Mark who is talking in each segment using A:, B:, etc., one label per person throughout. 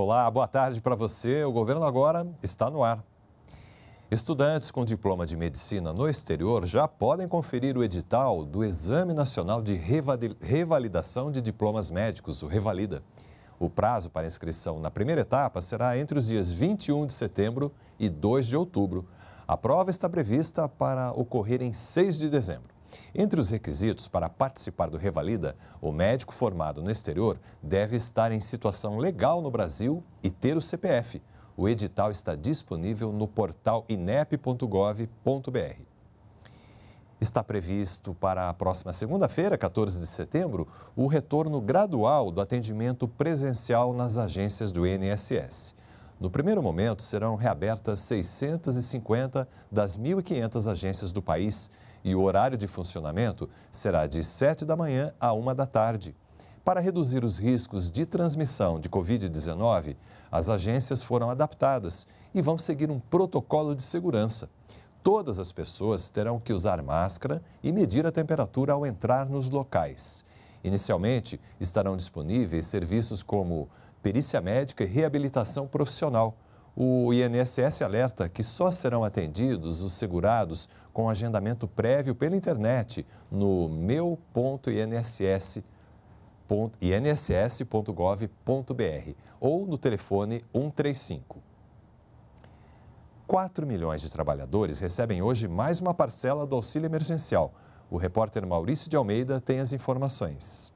A: Olá, boa tarde para você. O governo agora está no ar. Estudantes com diploma de medicina no exterior já podem conferir o edital do Exame Nacional de Revalidação de Diplomas Médicos, o Revalida. O prazo para inscrição na primeira etapa será entre os dias 21 de setembro e 2 de outubro. A prova está prevista para ocorrer em 6 de dezembro. Entre os requisitos para participar do Revalida, o médico formado no exterior deve estar em situação legal no Brasil e ter o CPF. O edital está disponível no portal inep.gov.br. Está previsto para a próxima segunda-feira, 14 de setembro, o retorno gradual do atendimento presencial nas agências do INSS. No primeiro momento, serão reabertas 650 das 1.500 agências do país e o horário de funcionamento será de 7 da manhã a 1 da tarde. Para reduzir os riscos de transmissão de Covid-19, as agências foram adaptadas e vão seguir um protocolo de segurança. Todas as pessoas terão que usar máscara e medir a temperatura ao entrar nos locais. Inicialmente, estarão disponíveis serviços como perícia médica e reabilitação profissional o INSS alerta que só serão atendidos os segurados com agendamento prévio pela internet no meu.inss.gov.br ou no telefone 135. 4 milhões de trabalhadores recebem hoje mais uma parcela do auxílio emergencial. O repórter Maurício de Almeida tem as informações.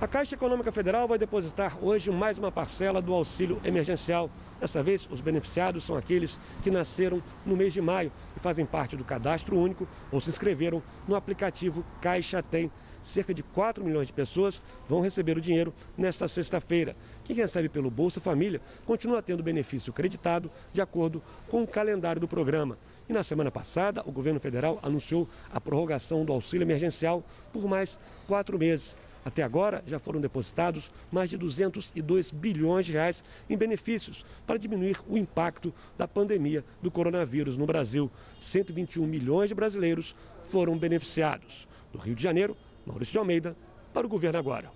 B: A Caixa Econômica Federal vai depositar hoje mais uma parcela do auxílio emergencial. Dessa vez, os beneficiados são aqueles que nasceram no mês de maio e fazem parte do cadastro único ou se inscreveram no aplicativo Caixa Tem. Cerca de 4 milhões de pessoas vão receber o dinheiro nesta sexta-feira. Quem recebe pelo Bolsa Família continua tendo benefício creditado de acordo com o calendário do programa. E na semana passada, o governo federal anunciou a prorrogação do auxílio emergencial por mais quatro meses. Até agora, já foram depositados mais de 202 bilhões de reais em benefícios para diminuir o impacto da pandemia do coronavírus no Brasil. 121 milhões de brasileiros foram beneficiados. Do Rio de Janeiro, Maurício de Almeida, para o governo agora.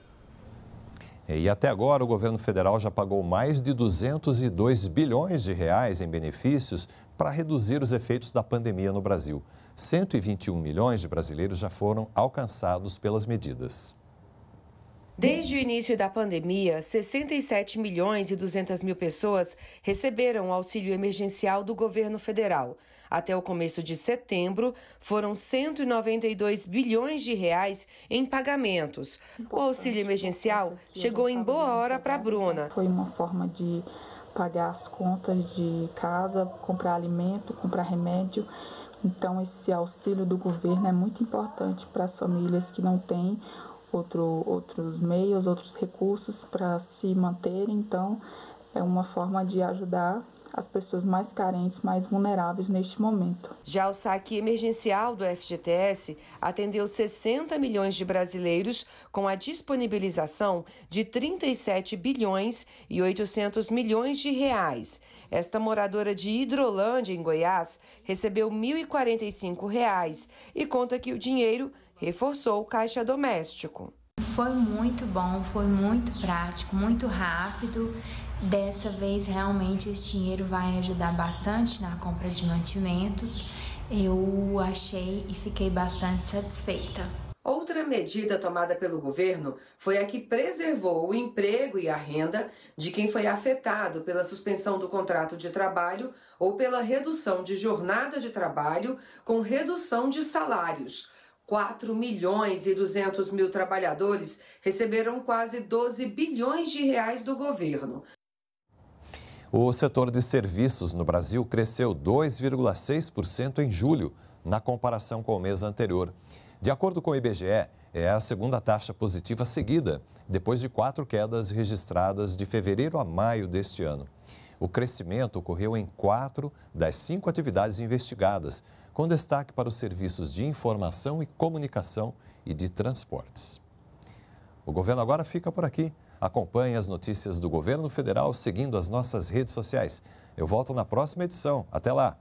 A: É, e até agora, o governo federal já pagou mais de 202 bilhões de reais em benefícios para reduzir os efeitos da pandemia no Brasil. 121 milhões de brasileiros já foram alcançados pelas medidas.
C: Desde o início da pandemia, 67 milhões e 200 mil pessoas receberam o auxílio emergencial do governo federal. Até o começo de setembro, foram 192 bilhões de reais em pagamentos. O auxílio emergencial chegou em boa hora para Bruna. Foi uma forma de pagar as contas de casa, comprar alimento, comprar remédio. Então, esse auxílio do governo é muito importante para as famílias que não têm outro, outros meios, outros recursos para se manter. Então, é uma forma de ajudar as pessoas mais carentes, mais vulneráveis neste momento. Já o saque emergencial do FGTS atendeu 60 milhões de brasileiros com a disponibilização de 37 bilhões e 800 milhões de reais. Esta moradora de Hidrolândia, em Goiás, recebeu R$ 1.045 reais e conta que o dinheiro reforçou o caixa doméstico. Foi muito bom, foi muito prático, muito rápido. Dessa vez, realmente, esse dinheiro vai ajudar bastante na compra de mantimentos. Eu achei e fiquei bastante satisfeita. Outra medida tomada pelo governo foi a que preservou o emprego e a renda de quem foi afetado pela suspensão do contrato de trabalho ou pela redução de jornada de trabalho com redução de salários 4 milhões e 200 mil trabalhadores receberam quase 12 bilhões de reais do governo.
A: O setor de serviços no Brasil cresceu 2,6% em julho, na comparação com o mês anterior. De acordo com o IBGE, é a segunda taxa positiva seguida, depois de quatro quedas registradas de fevereiro a maio deste ano. O crescimento ocorreu em quatro das cinco atividades investigadas, com destaque para os serviços de informação e comunicação e de transportes. O governo agora fica por aqui. Acompanhe as notícias do governo federal seguindo as nossas redes sociais. Eu volto na próxima edição. Até lá!